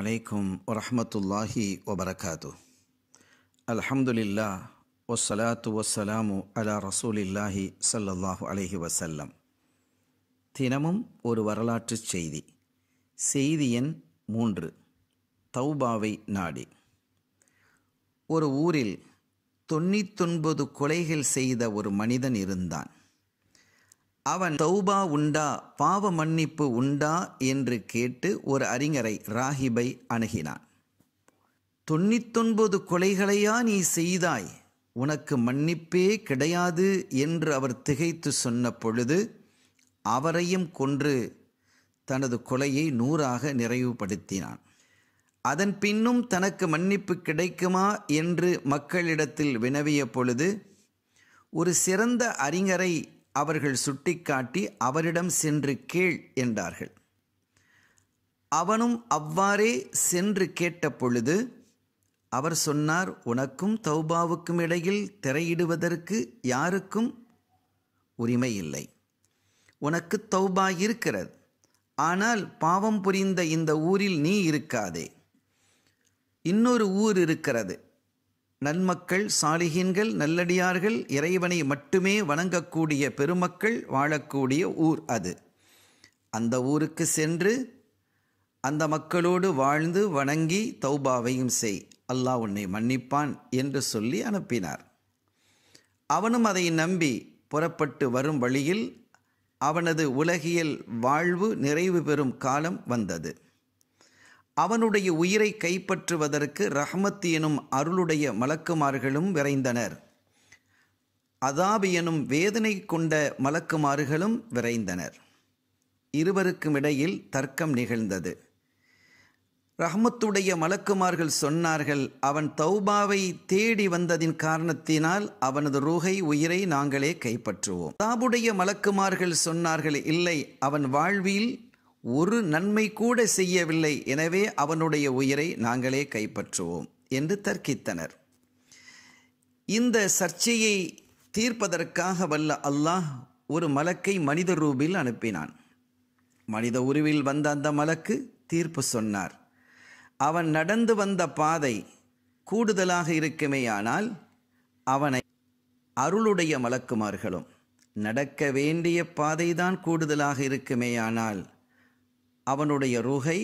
அலைக்கும் வரமத்துல்லாஹி வபரகாத்து அலமதுல்லா ஒசலாத்து வசலாமு அலா ரசூலில்லாஹி சல்லல்லாஹு அலஹி வசல்லம் தினமும் ஒரு வரலாற்று செய்தி செய்தி எண் மூன்று தௌபாவை நாடி ஒரு ஊரில் தொண்ணூத்தொன்பது கொலைகள் செய்த ஒரு மனிதன் இருந்தான் அவன் சௌபா உண்டா பாவ மன்னிப்பு உண்டா என்று கேட்டு ஒரு அறிஞரை ராகிபை அணுகினான் தொண்ணூத்தொன்பது கொலைகளையா நீ செய்தாய் உனக்கு மன்னிப்பே கிடையாது என்று அவர் திகைத்து சொன்ன பொழுது அவரையும் கொன்று தனது கொலையை நூறாக நிறைவுபடுத்தினான் அதன் பின்னும் தனக்கு மன்னிப்பு கிடைக்குமா என்று மக்களிடத்தில் வினவிய பொழுது ஒரு சிறந்த அறிஞரை அவர்கள் சுட்டிக்காட்டி அவரிடம் சென்று கேள் என்றார்கள் அவனும் அவ்வாறே சென்று கேட்ட பொழுது அவர் சொன்னார் உனக்கும் தௌபாவுக்கும் இடையில் திரையிடுவதற்கு யாருக்கும் உரிமை இல்லை உனக்கு தௌபா இருக்கிறது ஆனால் பாவம் புரிந்த இந்த ஊரில் நீ இருக்காதே இன்னொரு ஊர் இருக்கிறது நன்மக்கள் சாலிகின்கள் நல்லடியார்கள் இறைவனை மட்டுமே வணங்கக்கூடிய பெருமக்கள் வாழக்கூடிய ஊர் அது அந்த ஊருக்கு சென்று அந்த மக்களோடு வாழ்ந்து வணங்கி தௌபாவையும் செய் அல்லாஹ் உன்னை மன்னிப்பான் என்று சொல்லி அனுப்பினார் அவனும் அதை நம்பி புறப்பட்டு வரும் வழியில் அவனது உலகியல் வாழ்வு நிறைவு பெறும் காலம் வந்தது அவனுடைய உயிரை கைப்பற்றுவதற்கு ரஹமத் எனும் அருளுடைய மலக்குமார்களும் விரைந்தனர் அதாபு எனும் வேதனை கொண்ட மலக்குமாறுகளும் விரைந்தனர் இருவருக்கும் இடையில் தர்க்கம் நிகழ்ந்தது ரஹமத்துடைய மலக்குமார்கள் சொன்னார்கள் அவன் தௌபாவை தேடி வந்ததின் காரணத்தினால் அவனது ரூகை உயிரை நாங்களே கைப்பற்றுவோம் தாபுடைய மலக்குமார்கள் சொன்னார்கள் இல்லை அவன் வாழ்வில் ஒரு நன்மை கூட செய்யவில்லை எனவே அவனுடைய உயிரை நாங்களே கைப்பற்றுவோம் என்று தர்க்கித்தனர் இந்த சர்ச்சையை தீர்ப்பதற்காக வல்ல அல்லாஹ் ஒரு மலக்கை மனித ரூபில் அனுப்பினான் மனித உருவில் வந்த அந்த மலக்கு தீர்ப்பு சொன்னார் அவன் நடந்து வந்த பாதை கூடுதலாக இருக்குமேயானால் அவனை அருளுடைய மலக்குமார்களும் நடக்க வேண்டிய பாதைதான் கூடுதலாக இருக்குமேயானால் அவனுடைய ரூகை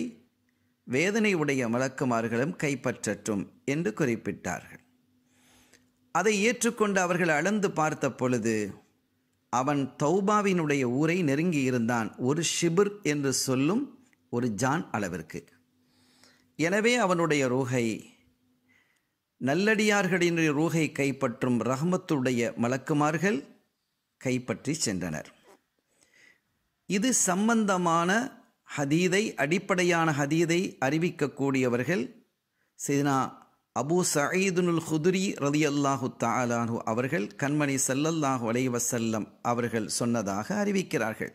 வேதனை உடைய மலக்குமார்களும் கைப்பற்றட்டும் என்று குறிப்பிட்டார்கள் அதை ஏற்றுக்கொண்டு அவர்கள் அளந்து பார்த்த பொழுது அவன் தௌபாவினுடைய ஊரை நெருங்கி இருந்தான் ஒரு ஷிபிர் என்று சொல்லும் ஒரு ஜான் அளவிற்கு எனவே அவனுடைய ரூகை நல்லடியார்களினுடைய ரூகை கைப்பற்றும் ரஹமத்துடைய மலக்குமார்கள் கைப்பற்றி சென்றனர் இது சம்பந்தமான ஹதீதை அடிப்படையான ஹதீதை அறிவிக்கக்கூடியவர்கள் சினா அபு சயீதுனுல் ஹுதுரி ரதி அல்லாஹு தாலாஹு அவர்கள் கண்மணி சல்லல்லாஹு செல்லம் அவர்கள் சொன்னதாக அறிவிக்கிறார்கள்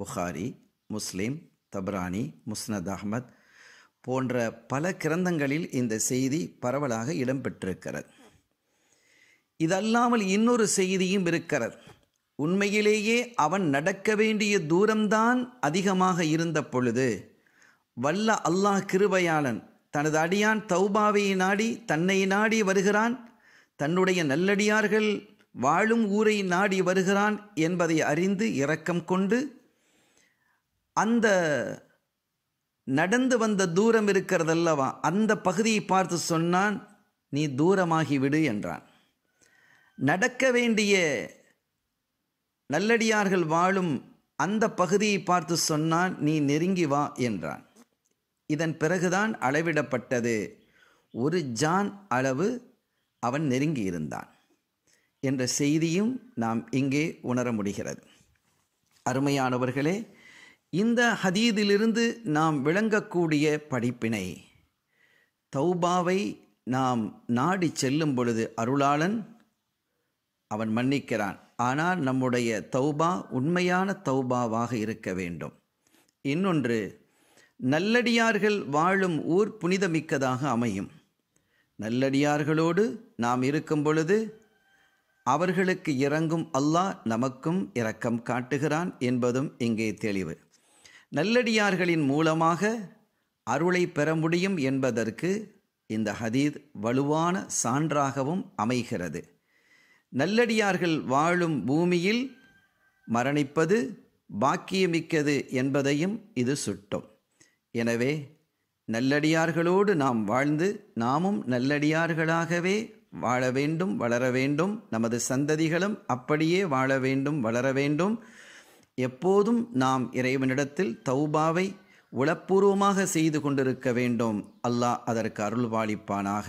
புகாரி முஸ்லீம் தப்ரானி முஸ்னத் அஹமத் போன்ற பல கிரந்தங்களில் இந்த செய்தி பரவலாக இடம்பெற்றிருக்கிறது இதல்லாமல் இன்னொரு செய்தியும் இருக்கிறது உண்மையிலேயே அவன் நடக்க வேண்டிய தூரம்தான் அதிகமாக இருந்த பொழுது வல்ல அல்லாஹ் கிருபையாளன் தனது அடியான் தௌபாவையை நாடி தன்னை நாடி வருகிறான் தன்னுடைய நல்லடியார்கள் வாழும் ஊரை நாடி வருகிறான் என்பதை அறிந்து இரக்கம் கொண்டு அந்த நடந்து வந்த தூரம் இருக்கிறதல்லவா அந்த பகுதியை பார்த்து சொன்னான் நீ தூரமாகி விடு என்றான் நடக்க வேண்டிய நல்லடியார்கள் வாழும் அந்த பகுதியை பார்த்து சொன்னால் நீ நெருங்கி வா என்றான் இதன் பிறகுதான் அளவிடப்பட்டது ஒரு ஜான் அளவு அவன் நெருங்கி இருந்தான் என்ற செய்தியும் நாம் இங்கே உணர முடிகிறது அருமையானவர்களே இந்த ஹதீதிலிருந்து நாம் விளங்கக்கூடிய படிப்பினை தௌபாவை நாம் நாடி செல்லும் பொழுது அருளாளன் அவன் மன்னிக்கிறான் ஆனால் நம்முடைய தௌபா உண்மையான தௌபாவாக இருக்க வேண்டும் இன்னொன்று நல்லடியார்கள் வாழும் ஊர் புனிதமிக்கதாக அமையும் நல்லடியார்களோடு நாம் இருக்கும் பொழுது அவர்களுக்கு இறங்கும் அல்லாஹ் நமக்கும் இரக்கம் காட்டுகிறான் என்பதும் இங்கே தெளிவு நல்லடியார்களின் மூலமாக அருளை பெற முடியும் என்பதற்கு இந்த ஹதீத் வலுவான சான்றாகவும் அமைகிறது நல்லடியார்கள் வாழும் பூமியில் மரணிப்பது பாக்கியமிக்கது என்பதையும் இது சுட்டும் எனவே நல்லடியார்களோடு நாம் வாழ்ந்து நாமும் நல்லடியார்களாகவே வாழ வேண்டும் வளர வேண்டும் நமது சந்ததிகளும் அப்படியே வாழ வேண்டும் வளர வேண்டும் எப்போதும் நாம் இறைவனிடத்தில் தௌபாவை உளப்பூர்வமாக செய்து கொண்டிருக்க வேண்டும் அல்லாஹ் அதற்கு அருள்வாளிப்பானாக